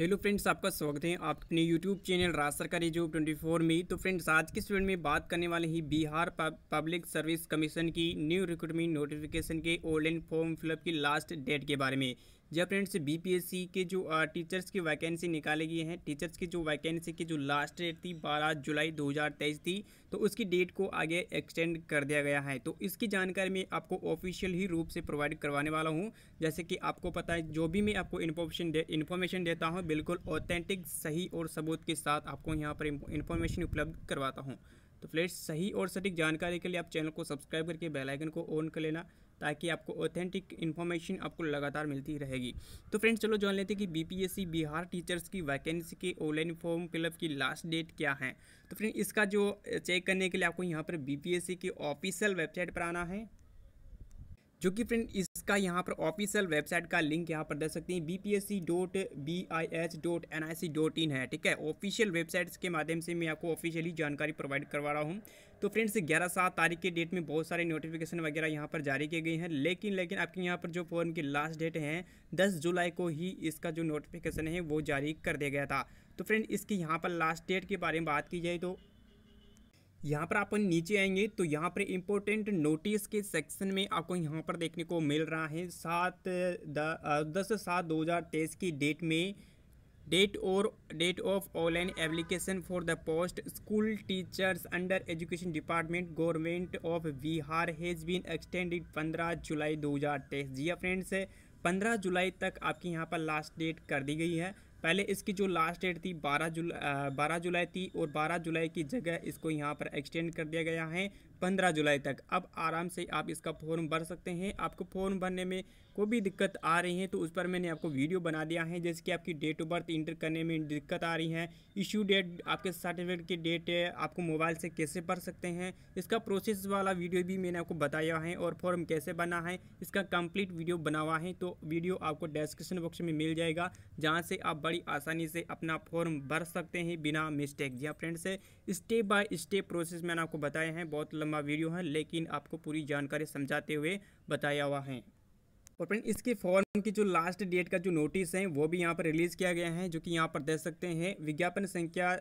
hello friends आपका स्वागत है आप अपने यूट्यूब चैनल राज सरकारी जो ट्वेंटी फोर में तो फ्रेंड्स आज के स्टूडेंट में बात करने वाले हैं बिहार पब्लिक सर्विस कमीशन की न्यू रिक्रूटमेंट नोटिफिकेशन के ऑनलाइन फॉर्म फिलअप की लास्ट डेट के बारे में जी फ्रेंड्स बीपीएससी के जो टीचर्स की वैकेंसी निकाली गई है टीचर्स की जो वैकेंसी की जो लास्ट डेट थी 12 जुलाई 2023 थी तो उसकी डेट को आगे एक्सटेंड कर दिया गया है तो इसकी जानकारी मैं आपको ऑफिशियल ही रूप से प्रोवाइड करवाने वाला हूं जैसे कि आपको पता है जो भी मैं आपको इन्फॉर्मेशन दे इन्फॉर्मेशन देता हूँ बिल्कुल ऑथेंटिक सही और सबूत के साथ आपको यहाँ पर इन्फॉर्मेशन उपलब्ध करवाता हूँ तो फ्रेंड्स सही और सटीक जानकारी के लिए आप चैनल को सब्सक्राइब करके बेलाइकन को ऑन कर लेना ताकि आपको ऑथेंटिक इन्फॉर्मेशन आपको लगातार मिलती रहेगी तो फ्रेंड्स चलो जान लेते हैं कि बीपीएससी बिहार टीचर्स की वैकेंसी के ऑनलाइन फॉर्म फिलअप की लास्ट डेट क्या है तो फ्रेंड इसका जो चेक करने के लिए आपको यहाँ पर बीपीएससी की ऑफिशियल वेबसाइट पर आना है क्योंकि फ्रेंड इसका यहाँ पर ऑफिशियल वेबसाइट का लिंक यहाँ पर दे सकते हैं B P S C dot B I H dot N I C dot in है ठीक है ऑफिशियल वेबसाइट्स के माध्यम से मैं आपको ऑफिशियली जानकारी प्रोवाइड करवा रहा हूँ तो फ्रेंड्स ग्यारह सात तारीख के डेट में बहुत सारे नोटिफिकेशन वगैरह यहाँ पर जारी किए गए हैं लेकिन लेकिन आपके यहाँ पर जो फॉर्म की लास्ट डेट है दस जुलाई को ही इसका जो नोटिफिकेशन है वो जारी कर दिया गया था तो फ्रेंड इसकी यहाँ पर लास्ट डेट के बारे में बात की जाए तो यहाँ पर आप नीचे आएंगे तो यहाँ पर इम्पोर्टेंट नोटिस के सेक्शन में आपको यहाँ पर देखने को मिल रहा है सात दस सात दो हज़ार तेईस की डेट में डेट और date of online application for the post school teachers under education department government of Bihar has been extended पंद्रह जुलाई दो हज़ार तेईस जी फ्रेंड्स हाँ पंद्रह जुलाई तक आपकी यहाँ पर लास्ट डेट कर दी गई है पहले इसकी जो लास्ट डेट थी 12 जुलाई बारह जुलाई थी और 12 जुलाई की जगह इसको यहाँ पर एक्सटेंड कर दिया गया है 15 जुलाई तक अब आराम से आप इसका फॉर्म भर सकते हैं आपको फॉर्म भरने में कोई भी दिक्कत आ रही है तो उस पर मैंने आपको वीडियो बना दिया है जैसे कि आपकी डेट ऑफ बर्थ इंटर करने में दिक्कत आ रही है इशू डेट आपके सर्टिफिकेट की डेट है आपको मोबाइल से कैसे भर सकते हैं इसका प्रोसेस वाला वीडियो भी मैंने आपको बताया है और फॉर्म कैसे बना है इसका कंप्लीट वीडियो बना हुआ है तो वीडियो आपको डिस्क्रिप्शन बॉक्स में मिल जाएगा जहाँ से आप बड़ी आसानी से अपना फॉर्म भर सकते हैं बिना मिस्टेक जी हाँ friends step by step process मैंने आपको बताए हैं बहुत लंबा वीडियो है लेकिन आपको पूरी जानकारी समझाते हुए बताया हुआ है और फ्रेंड इसके फॉर्म की जो लास्ट डेट का जो नोटिस है वो भी यहाँ पर रिलीज किया गया है जो कि यहाँ पर देख सकते हैं विज्ञापन संख्या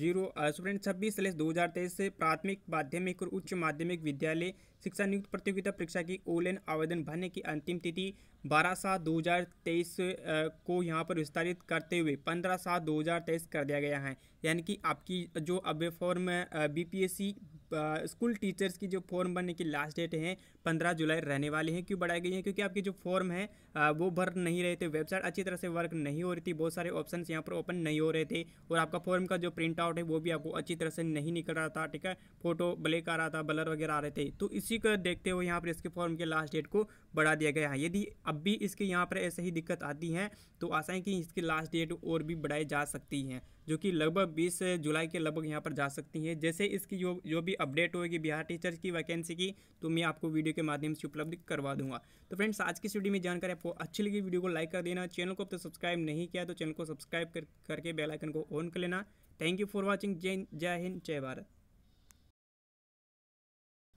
जीरो स्टूडेंट छब्बीस सलेस दो हज़ार तेईस से प्राथमिक माध्यमिक और उच्च माध्यमिक विद्यालय शिक्षा नियुक्त प्रतियोगिता परीक्षा की ऑनलाइन आवेदन भरने की अंतिम तिथि बारह सात दो हज़ार तेईस को यहाँ पर विस्तारित करते हुए पंद्रह सात दो हज़ार तेईस कर दिया गया है यानी कि आपकी जो अब form B C school teachers की जो फॉर्म भरने की लास्ट डेट है पंद्रह जुलाई रहने वाली है क्यों बढ़ाई गई है क्योंकि आपकी जो फॉर्म है वो भर नहीं रहे थे वेबसाइट अच्छी तरह से वर्क नहीं हो रही थी बहुत सारे ऑप्शन यहाँ पर ओपन नहीं हो रहे थे और आपका फॉर्म का जो प्रिंट आउट है वो भी आपको अच्छी तरह से नहीं निकल रहा था ठीक है फोटो ब्लैक आ रहा था बलर वगैरह आ रहे थे तो इसी को देखते हुए यहाँ पर इसके फॉर्म के लास्ट डेट को बढ़ा दिया गया है यदि अब भी इसके यहाँ पर ऐसे ही दिक्कत आती है तो आशा है कि इसकी लास्ट डेट और भी बढ़ाई जा सकती है जो कि लगभग 20 जुलाई के लगभग यहाँ पर जा सकती है जैसे इसकी जो जो भी अपडेट होगी बिहार टीचर्स की वैकेंसी की तो मैं आपको वीडियो के माध्यम से उपलब्ध करवा दूंगा तो फ्रेंड्स आज की स्टीडियो में जानकारी आपको अच्छी लगी वीडियो को लाइक कर देना चैनल को अब तक तो सब्सक्राइब नहीं किया तो चैनल को सब्सक्राइब कर, करके बेलाइकन को ऑन कर लेना थैंक यू फॉर वॉचिंग जय जय हिंद जय भारत